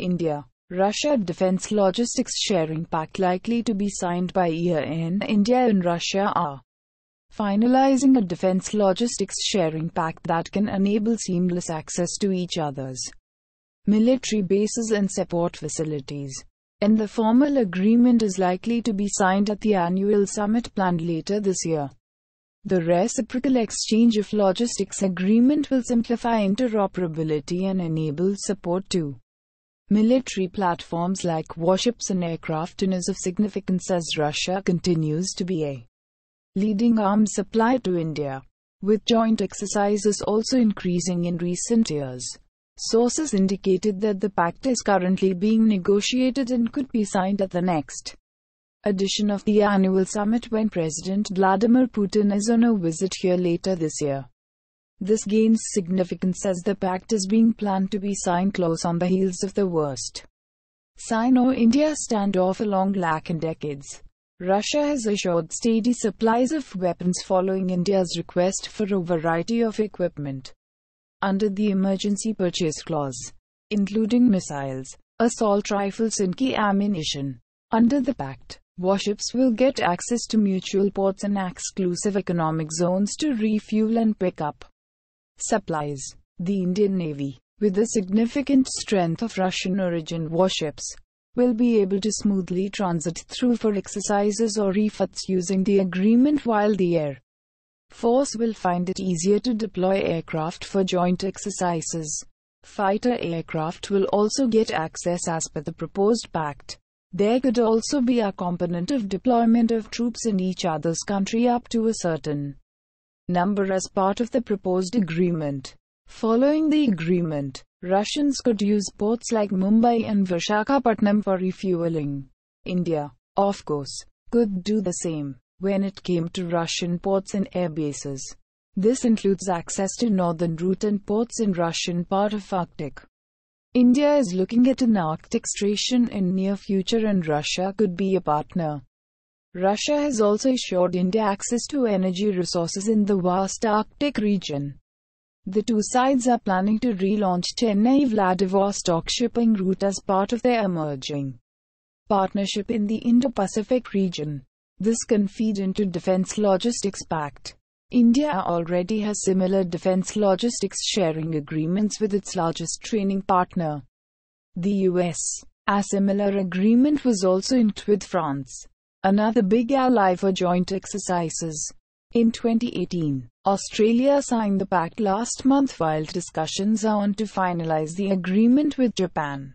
India. Russia Defense Logistics Sharing Pact likely to be signed by year-end. India and Russia are finalizing a defense logistics sharing pact that can enable seamless access to each other's military bases and support facilities. And the formal agreement is likely to be signed at the annual summit planned later this year. The reciprocal exchange of logistics agreement will simplify interoperability and enable support to Military platforms like warships and aircraft is of significance as Russia continues to be a leading arms supplier to India, with joint exercises also increasing in recent years. Sources indicated that the pact is currently being negotiated and could be signed at the next edition of the annual summit when President Vladimir Putin is on a visit here later this year. This gains significance as the pact is being planned to be signed close on the heels of the worst Sino-India standoff along lack in decades. Russia has assured steady supplies of weapons following India's request for a variety of equipment under the Emergency Purchase Clause, including missiles, assault rifles and key ammunition. Under the pact, warships will get access to mutual ports and exclusive economic zones to refuel and pick up supplies. The Indian Navy, with the significant strength of Russian origin warships, will be able to smoothly transit through for exercises or refits using the agreement while the air force will find it easier to deploy aircraft for joint exercises. Fighter aircraft will also get access as per the proposed pact. There could also be a component of deployment of troops in each other's country up to a certain number as part of the proposed agreement. Following the agreement, Russians could use ports like Mumbai and Vishakhapatnam for refueling. India, of course, could do the same when it came to Russian ports and airbases. This includes access to northern route and ports in Russian part of Arctic. India is looking at an Arctic station in near future and Russia could be a partner. Russia has also assured India access to energy resources in the vast Arctic region. The two sides are planning to relaunch Chennai-Vladivostok shipping route as part of their emerging partnership in the Indo-Pacific region. This can feed into Defense Logistics Pact. India already has similar defense logistics sharing agreements with its largest training partner, the US. A similar agreement was also inked with France. Another big ally for joint exercises. In 2018, Australia signed the pact last month while discussions are on to finalise the agreement with Japan.